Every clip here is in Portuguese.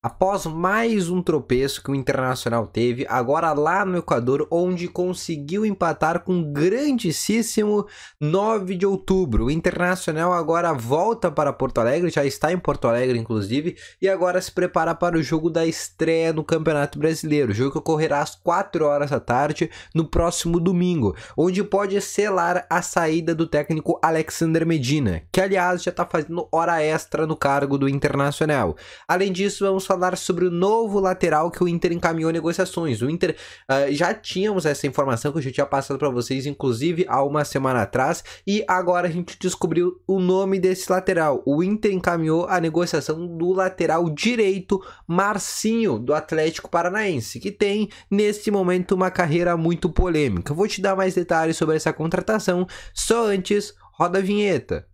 Após mais um tropeço que o Internacional teve, agora lá no Equador, onde conseguiu empatar com um grandíssimo 9 de outubro. O Internacional agora volta para Porto Alegre, já está em Porto Alegre, inclusive, e agora se prepara para o jogo da estreia no Campeonato Brasileiro. jogo que ocorrerá às 4 horas da tarde no próximo domingo, onde pode selar a saída do técnico Alexander Medina, que aliás já está fazendo hora extra no cargo do Internacional. Além disso, vamos falar sobre o novo lateral que o Inter encaminhou negociações. O Inter uh, já tínhamos essa informação que eu já tinha passado para vocês, inclusive há uma semana atrás, e agora a gente descobriu o nome desse lateral. O Inter encaminhou a negociação do lateral direito Marcinho do Atlético Paranaense, que tem neste momento uma carreira muito polêmica. Eu vou te dar mais detalhes sobre essa contratação, só antes roda a vinheta.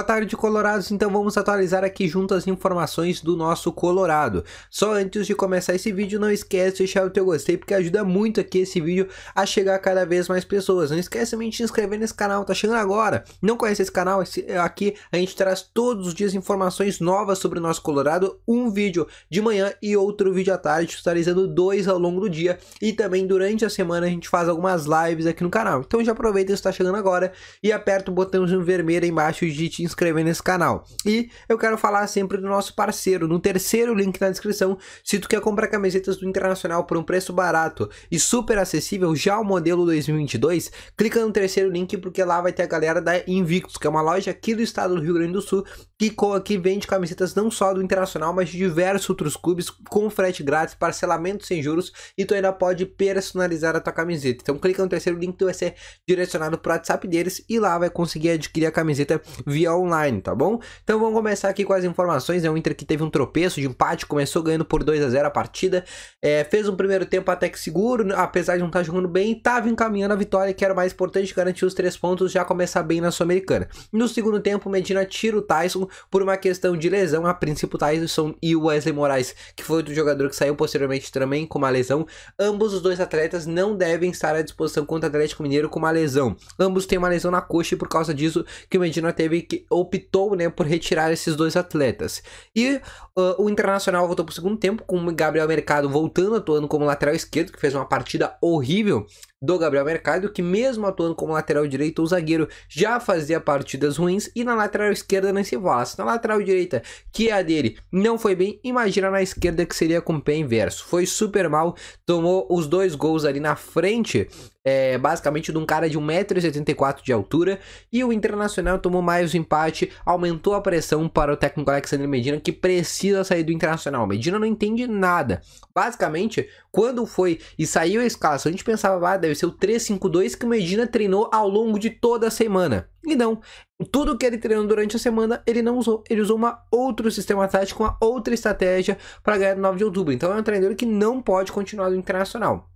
Boa tarde, Colorados. Então vamos atualizar aqui junto as informações do nosso Colorado. Só antes de começar esse vídeo, não esquece de deixar o teu gostei, porque ajuda muito aqui esse vídeo a chegar a cada vez mais pessoas. Não esquece também de se inscrever nesse canal, tá chegando agora. Não conhece esse canal? Aqui a gente traz todos os dias informações novas sobre o nosso Colorado. Um vídeo de manhã e outro vídeo à tarde, atualizando dois ao longo do dia. E também durante a semana a gente faz algumas lives aqui no canal. Então já aproveita se está chegando agora e aperta o botãozinho vermelho aí embaixo de te inscrever nesse canal. E eu quero falar sempre do nosso parceiro, no terceiro link na descrição, se tu quer comprar camisetas do Internacional por um preço barato e super acessível, já o modelo 2022, clica no terceiro link porque lá vai ter a galera da Invictus, que é uma loja aqui do estado do Rio Grande do Sul, que, que vende camisetas não só do Internacional, mas de diversos outros clubes, com frete grátis, parcelamento sem juros, e tu ainda pode personalizar a tua camiseta. Então clica no terceiro link, tu vai ser direcionado para o WhatsApp deles e lá vai conseguir adquirir a camiseta via online, tá bom? Então vamos começar aqui com as informações. É o Inter que teve um tropeço de empate, começou ganhando por 2 a 0 a partida, é, fez um primeiro tempo até que seguro, né? apesar de não estar tá jogando bem, estava encaminhando a vitória, que era mais importante, garantir os três pontos, já começar bem na Sul-Americana. No segundo tempo, Medina tira o Tyson por uma questão de lesão, a princípio Tyson e o Wesley Moraes, que foi outro jogador que saiu posteriormente também com uma lesão. Ambos os dois atletas não devem estar à disposição contra o Atlético Mineiro com uma lesão. Ambos têm uma lesão na coxa e por causa disso que o Medina teve que optou né, por retirar esses dois atletas. E uh, o Internacional voltou para o segundo tempo, com o Gabriel Mercado voltando atuando como lateral esquerdo, que fez uma partida horrível do Gabriel Mercado, que mesmo atuando como lateral direito, o zagueiro já fazia partidas ruins, e na lateral esquerda nem se na lateral direita, que é a dele, não foi bem, imagina na esquerda que seria com o pé inverso. Foi super mal, tomou os dois gols ali na frente, é, basicamente de um cara de 1,74m de altura, e o Internacional tomou mais um empate aumentou a pressão para o técnico Alexandre Medina, que precisa sair do Internacional. Medina não entende nada. Basicamente, quando foi e saiu a escalação, a gente pensava, ah, deve ser o 3-5-2 que o Medina treinou ao longo de toda a semana. E não, tudo que ele treinou durante a semana, ele não usou. Ele usou uma outro sistema tático, uma outra estratégia para ganhar no 9 de outubro. Então é um treinador que não pode continuar no Internacional.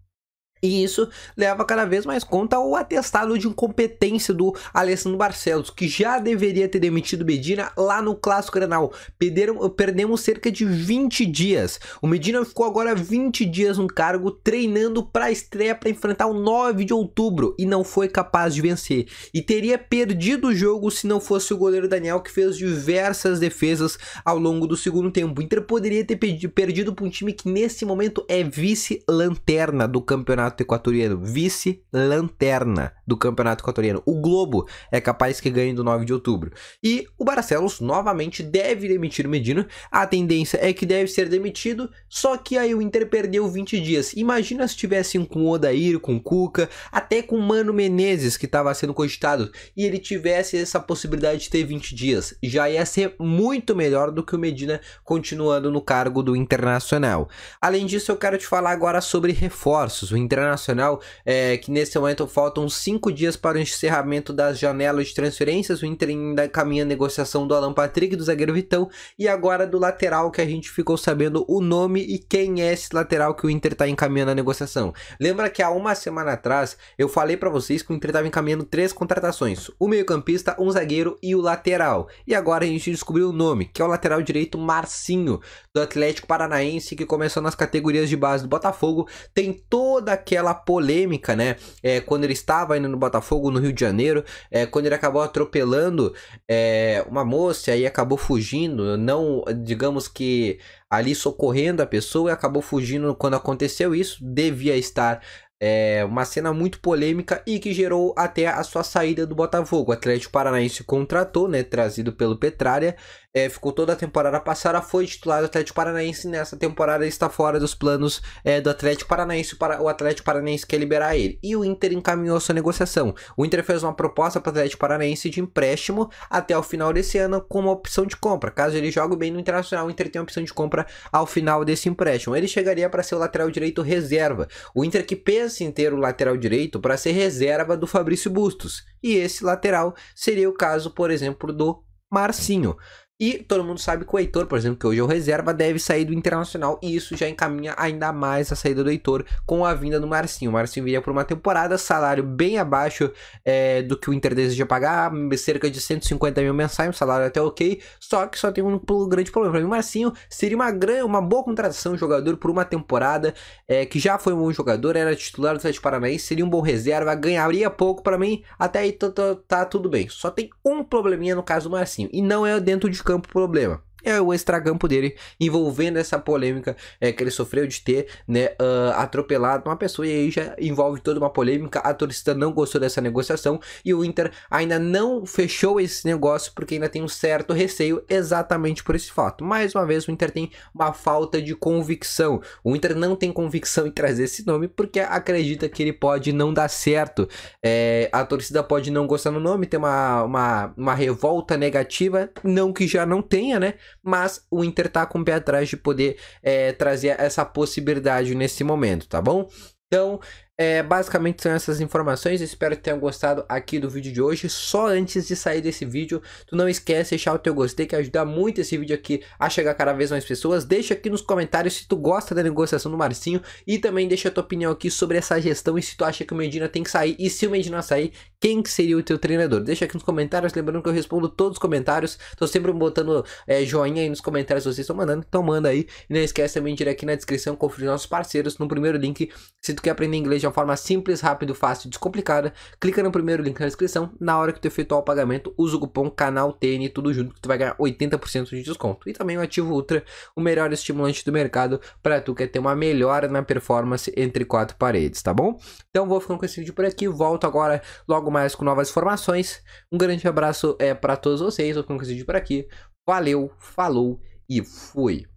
E isso leva cada vez mais conta o atestado de incompetência do Alessandro Barcelos, que já deveria ter demitido Medina lá no Clássico Granal. Perderam, perdemos cerca de 20 dias. O Medina ficou agora 20 dias no cargo, treinando para a estreia para enfrentar o 9 de outubro e não foi capaz de vencer. E teria perdido o jogo se não fosse o goleiro Daniel, que fez diversas defesas ao longo do segundo tempo. O Inter poderia ter perdido para um time que nesse momento é vice-lanterna do campeonato Campeonato Equatoriano, vice-lanterna do Campeonato Equatoriano. O Globo é capaz que ganhe do 9 de outubro. E o Barcelos novamente deve demitir o Medina. A tendência é que deve ser demitido, só que aí o Inter perdeu 20 dias. Imagina se tivesse com o Odair, com o Cuca, até com o Mano Menezes, que estava sendo cogitado, e ele tivesse essa possibilidade de ter 20 dias. Já ia ser muito melhor do que o Medina continuando no cargo do Internacional. Além disso, eu quero te falar agora sobre reforços. O Inter internacional é que nesse momento faltam cinco dias para o encerramento das janelas de transferências. O Inter ainda caminha a negociação do Alan Patrick, do zagueiro Vitão, e agora do lateral que a gente ficou sabendo o nome e quem é esse lateral que o Inter está encaminhando a negociação. Lembra que há uma semana atrás eu falei para vocês que o Inter estava encaminhando três contratações: o meio-campista, um zagueiro e o lateral. E agora a gente descobriu o nome, que é o lateral direito Marcinho, do Atlético Paranaense, que começou nas categorias de base do Botafogo, tem toda aquela polêmica, né? É, quando ele estava ainda no Botafogo, no Rio de Janeiro, é, quando ele acabou atropelando é, uma moça e acabou fugindo, não, digamos que ali socorrendo a pessoa e acabou fugindo quando aconteceu isso, devia estar é uma cena muito polêmica e que gerou até a sua saída do Botafogo. O Atlético Paranaense contratou, né, trazido pelo Petralha, é, ficou toda a temporada passada, foi titular do Atlético Paranaense. Nessa temporada está fora dos planos é, do Atlético Paranaense. Para, o Atlético Paranaense quer liberar ele. E o Inter encaminhou sua negociação. O Inter fez uma proposta para o Atlético Paranaense de empréstimo até o final desse ano com uma opção de compra. Caso ele jogue bem no Internacional, o Inter tem uma opção de compra ao final desse empréstimo. Ele chegaria para ser o lateral direito reserva. O Inter que pensa em ter o lateral direito para ser reserva do Fabrício Bustos. E esse lateral seria o caso, por exemplo, do Marcinho. E todo mundo sabe que o Heitor, por exemplo, que hoje é o reserva, deve sair do Internacional e isso já encaminha ainda mais a saída do Heitor com a vinda do Marcinho. O Marcinho viria por uma temporada, salário bem abaixo é, do que o Inter deseja pagar, cerca de 150 mil mensais, um salário até ok, só que só tem um grande problema. Para mim, o Marcinho seria uma, grande, uma boa contratação, jogador por uma temporada, é, que já foi um bom jogador, era titular do Atlético Paranaense, seria um bom reserva, ganharia pouco para mim, até aí tá, tá tudo bem. Só tem um probleminha no caso do Marcinho, e não é dentro de campo campo problema é o extracampo dele envolvendo essa polêmica é, que ele sofreu de ter né, uh, atropelado uma pessoa e aí já envolve toda uma polêmica. A torcida não gostou dessa negociação e o Inter ainda não fechou esse negócio porque ainda tem um certo receio exatamente por esse fato. Mais uma vez, o Inter tem uma falta de convicção. O Inter não tem convicção em trazer esse nome porque acredita que ele pode não dar certo. É, a torcida pode não gostar do nome, ter uma, uma, uma revolta negativa, não que já não tenha, né? mas o Inter tá com o pé atrás de poder é, trazer essa possibilidade nesse momento, tá bom? Então, é, basicamente são essas informações, espero que tenham gostado aqui do vídeo de hoje. Só antes de sair desse vídeo, tu não esquece de deixar o teu gostei, que ajuda muito esse vídeo aqui a chegar cada vez mais pessoas. Deixa aqui nos comentários se tu gosta da negociação do Marcinho e também deixa a tua opinião aqui sobre essa gestão e se tu acha que o Medina tem que sair e se o Medina sair, quem que seria o teu treinador. Deixa aqui nos comentários, lembrando que eu respondo todos os comentários, tô sempre botando é, joinha aí nos comentários que vocês estão mandando, então manda aí. E não esquece também de ir aqui na descrição, conferir nossos parceiros no primeiro link, se tu quer aprender inglês de uma forma simples, rápido, fácil e descomplicada. Clica no primeiro link na descrição. Na hora que tu efetuar o pagamento, usa o cupom canal TN tudo junto que tu vai ganhar 80% de desconto. E também o Ativo Ultra, o melhor estimulante do mercado para tu que ter uma melhora na performance entre quatro paredes, tá bom? Então vou ficando com esse vídeo por aqui. Volto agora logo mais com novas informações. Um grande abraço é para todos vocês. Vou ficando com esse vídeo por aqui. Valeu, falou e fui.